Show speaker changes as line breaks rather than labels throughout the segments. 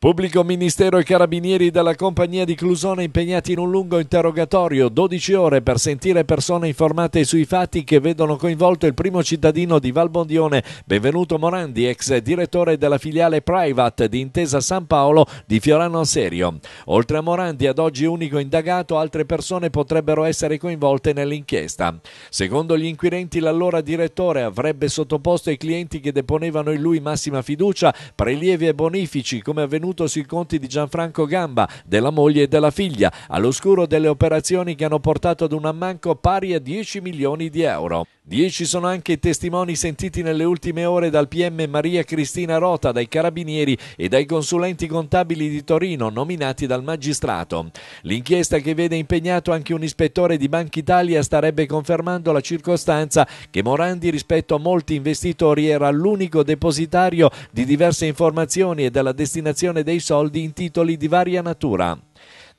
Pubblico Ministero e Carabinieri della compagnia di Clusone impegnati in un lungo interrogatorio, 12 ore per sentire persone informate sui fatti che vedono coinvolto il primo cittadino di Valbondione, Benvenuto Morandi, ex direttore della filiale private di Intesa San Paolo di Fiorano Serio. Oltre a Morandi, ad oggi unico indagato, altre persone potrebbero essere coinvolte nell'inchiesta. Secondo gli inquirenti, l'allora direttore avrebbe sottoposto ai clienti che deponevano in lui massima fiducia prelievi e bonifici, come avvenuto tenuto sui conti di Gianfranco Gamba, della moglie e della figlia, all'oscuro delle operazioni che hanno portato ad un ammanco pari a 10 milioni di euro. Dieci sono anche i testimoni sentiti nelle ultime ore dal PM Maria Cristina Rota, dai carabinieri e dai consulenti contabili di Torino nominati dal magistrato. L'inchiesta che vede impegnato anche un ispettore di Banca Italia starebbe confermando la circostanza che Morandi rispetto a molti investitori era l'unico depositario di diverse informazioni e della destinazione allocazione dei soldi in titoli di varia natura.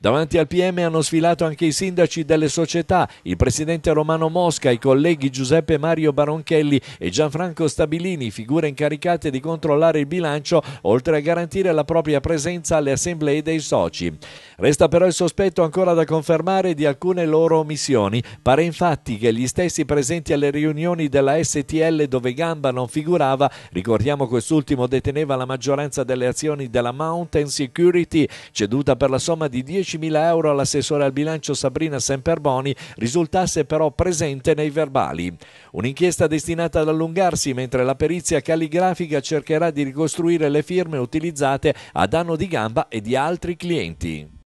Davanti al PM hanno sfilato anche i sindaci delle società, il presidente Romano Mosca, i colleghi Giuseppe Mario Baronchelli e Gianfranco Stabilini, figure incaricate di controllare il bilancio, oltre a garantire la propria presenza alle assemblee dei soci. Resta però il sospetto ancora da confermare di alcune loro omissioni. Pare infatti che gli stessi presenti alle riunioni della STL dove Gamba non figurava, ricordiamo quest'ultimo deteneva la maggioranza delle azioni della Mountain Security, ceduta per la somma di 10.000 euro all'assessore al bilancio Sabrina Semperboni, risultasse però presente nei verbali. Un'inchiesta destinata ad allungarsi mentre la perizia calligrafica cercherà di ricostruire le firme utilizzate a danno di Gamba e di altri clienti.